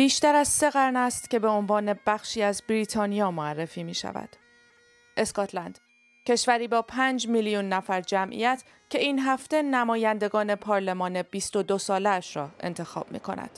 بیشتر از سه قرن است که به عنوان بخشی از بریتانیا معرفی می شود. اسکاتلند کشوری با 5 میلیون نفر جمعیت که این هفته نمایندگان پارلمان 22 سالش را انتخاب می کند.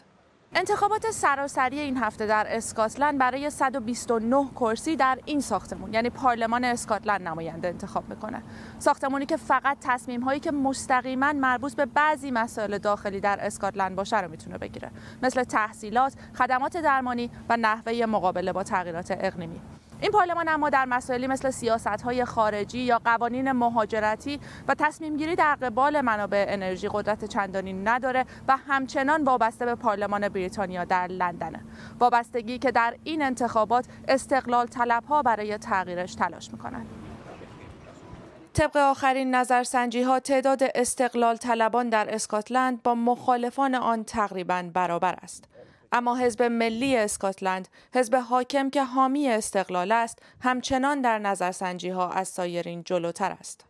انتخابات سراسری این هفته در اسکاتلند برای 129 کرسی در این ساختمون یعنی پارلمان اسکاتلند نماینده انتخاب میکنه ساختمونی که فقط تصمیم هایی که مستقیما مربوط به بعضی مسائل داخلی در اسکاتلند باشه رو میتونه بگیره مثل تحصیلات، خدمات درمانی و نحوه مقابله با تغییرات اقلیمی این پارلمان اما در مسائلی مثل سیاست های خارجی یا قوانین مهاجرتی و تصمیم در قبال منابع انرژی قدرت چندانی نداره و همچنان وابسته به پارلمان بریتانیا در لندنه وابستگی که در این انتخابات استقلال طلبها برای تغییرش تلاش میکنند طبق آخرین نظرسنجی ها تعداد استقلال طلبان در اسکاتلند با مخالفان آن تقریبا برابر است. اما حزب ملی اسکاتلند حزب حاکم که حامی استقلال است همچنان در نظرسنجی ها از سایرین جلوتر است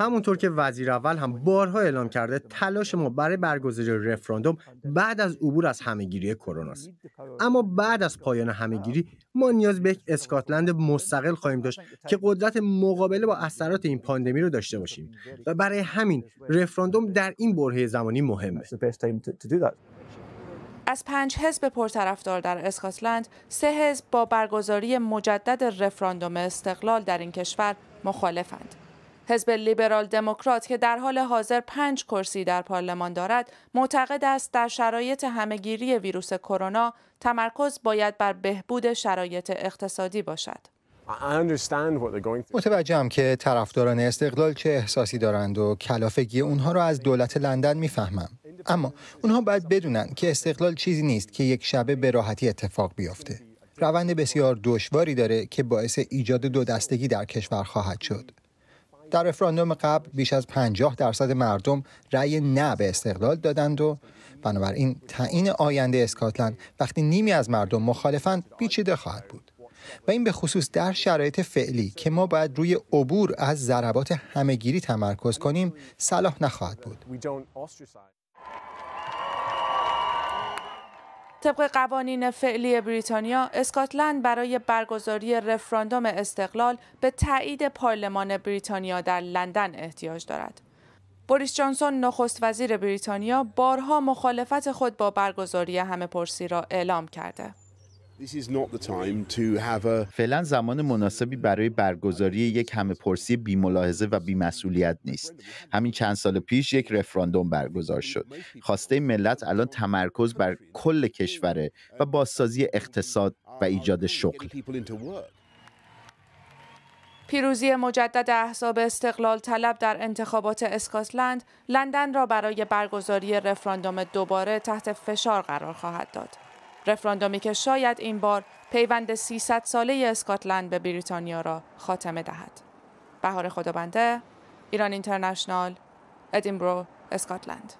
همونطور که وزیر اول هم بارها اعلام کرده تلاش ما برای برگزاری رفراندوم بعد از عبور از همهگیری کرونا است اما بعد از پایان همهگیری ما نیاز به یک اسکاتلند مستقل خواهیم داشت که قدرت مقابله با اثرات این پاندمی رو داشته باشیم و برای همین رفراندوم در این برهه زمانی مهمه از پنج حزب پرطرفدار در اسکاتلند سه حزب با برگزاری مجدد رفراندوم استقلال در این کشور مخالفند حزب لیبرال دموکرات که در حال حاضر پنج کرسی در پارلمان دارد معتقد است در شرایط همهگیری ویروس کرونا تمرکز باید بر بهبود شرایط اقتصادی باشد متوجهم که طرفداران استقلال چه احساسی دارند و کلافگی اونها را از دولت لندن میفهمم اما اونها باید بدونن که استقلال چیزی نیست که یک شبه به راحتی اتفاق بیفته روند بسیار دشواری داره که باعث ایجاد دو دستگی در کشور خواهد شد در رفراندوم قبل بیش از 50 درصد مردم رأی نه به استقلال دادند و بنابراین تعیین آینده اسکاتلند وقتی نیمی از مردم مخالفند پیچیده خواهد بود و این به خصوص در شرایط فعلی که ما باید روی عبور از ضربات همهگیری تمرکز کنیم صلاح نخواهد بود طبق قوانین فعلی بریتانیا، اسکاتلند برای برگزاری رفراندوم استقلال به تایید پارلمان بریتانیا در لندن احتیاج دارد. بوریس جانسون نخست وزیر بریتانیا بارها مخالفت خود با برگزاری همه پرسی را اعلام کرده. فعلا زمان مناسبی برای برگزاری یک همه پرسی بی ملاحظه و بی مسئولیت نیست. همین چند سال پیش یک رفراندوم برگزار شد. خواسته ملت الان تمرکز بر کل کشوره و بازسازی اقتصاد و ایجاد شغل. پیروزی مجدد احزاب استقلال طلب در انتخابات اسکاتلند لندن را برای برگزاری رفراندوم دوباره تحت فشار قرار خواهد داد. رفراندومی که شاید این بار پیوند 300 ساله اسکاتلند به بریتانیا را خاتمه دهد. بهار خدابنده، ایران اینترنشنال، ادینبرو، اسکاتلند.